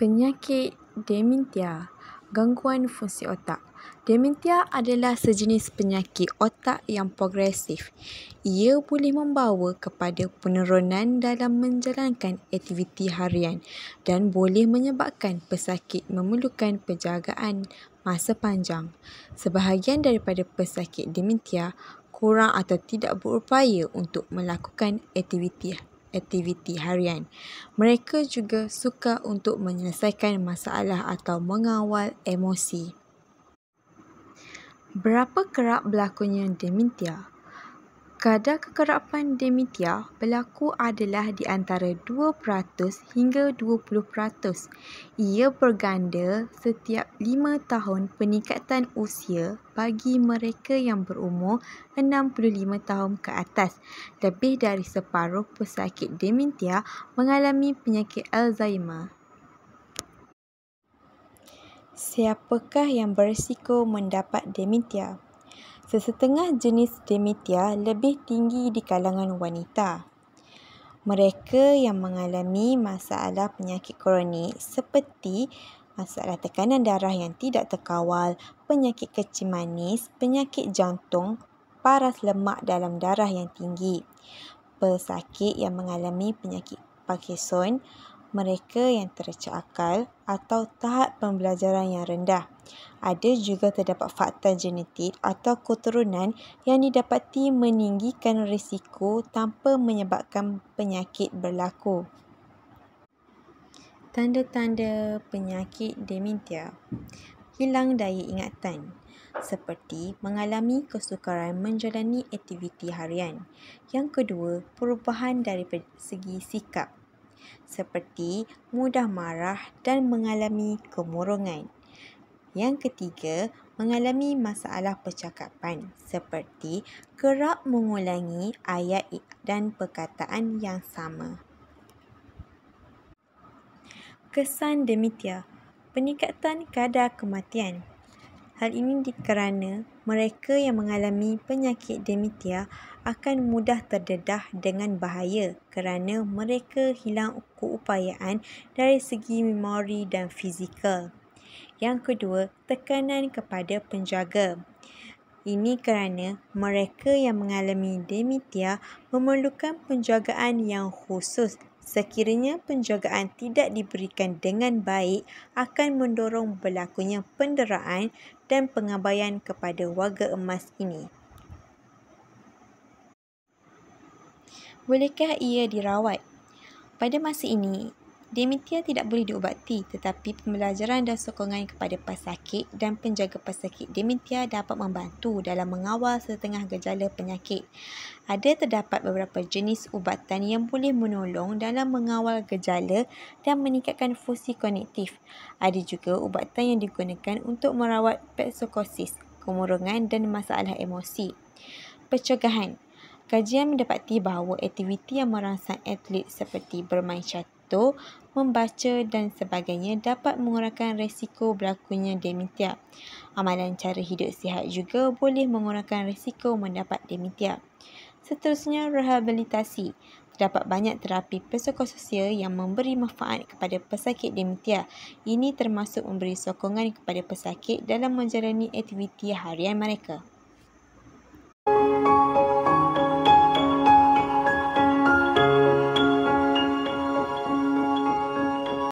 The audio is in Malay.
Penyakit dementia, gangguan fungsi otak. Dementia adalah sejenis penyakit otak yang progresif. Ia boleh membawa kepada penurunan dalam menjalankan aktiviti harian dan boleh menyebabkan pesakit memerlukan penjagaan masa panjang. Sebahagian daripada pesakit dementia kurang atau tidak berupaya untuk melakukan aktiviti aktiviti harian. Mereka juga suka untuk menyelesaikan masalah atau mengawal emosi. Berapa kerap berlakunya dementia? Kadar kekerapan demitia berlaku adalah di antara 2% hingga 20%. Ia berganda setiap 5 tahun peningkatan usia bagi mereka yang berumur 65 tahun ke atas. Lebih dari separuh pesakit demitia mengalami penyakit Alzheimer. Siapakah yang berisiko mendapat demitia? sesetengah jenis demetia lebih tinggi di kalangan wanita. Mereka yang mengalami masalah penyakit kronik seperti masalah tekanan darah yang tidak terkawal, penyakit kecil manis, penyakit jantung, paras lemak dalam darah yang tinggi, pesakit yang mengalami penyakit Parkinson, mereka yang terecah akal atau tahap pembelajaran yang rendah. Ada juga terdapat fakta genetik atau keturunan yang didapati meninggikan risiko tanpa menyebabkan penyakit berlaku. Tanda-tanda penyakit dementia Hilang daya ingatan seperti mengalami kesukaran menjalani aktiviti harian. Yang kedua, perubahan dari segi sikap seperti mudah marah dan mengalami kemurungan. Yang ketiga, mengalami masalah percakapan seperti kerap mengulangi ayat dan perkataan yang sama. Kesan demikian, peningkatan kadar kematian Hal ini dikerana mereka yang mengalami penyakit demitia akan mudah terdedah dengan bahaya kerana mereka hilang keupayaan dari segi memori dan fizikal. Yang kedua, tekanan kepada penjaga. Ini kerana mereka yang mengalami demitia memerlukan penjagaan yang khusus Sekiranya penjagaan tidak diberikan dengan baik akan mendorong berlakunya penderaan dan pengabaian kepada warga emas ini. Bolehkah ia dirawat? Pada masa ini, Dementia tidak boleh diubati tetapi pembelajaran dan sokongan kepada pesakit dan penjaga pesakit dementia dapat membantu dalam mengawal setengah gejala penyakit. Ada terdapat beberapa jenis ubatan yang boleh menolong dalam mengawal gejala dan meningkatkan fungsi kognitif. Ada juga ubatan yang digunakan untuk merawat psikosis, kemurungan dan masalah emosi. Pencegahan Kajian mendapati bahawa aktiviti yang merangsang atlet seperti bermain catur foto, membaca dan sebagainya dapat mengurangkan risiko berlakunya dementia. Amalan cara hidup sihat juga boleh mengurangkan risiko mendapat dementia. Seterusnya, rehabilitasi. Terdapat banyak terapi psikososial yang memberi manfaat kepada pesakit dementia. Ini termasuk memberi sokongan kepada pesakit dalam menjalani aktiviti harian mereka.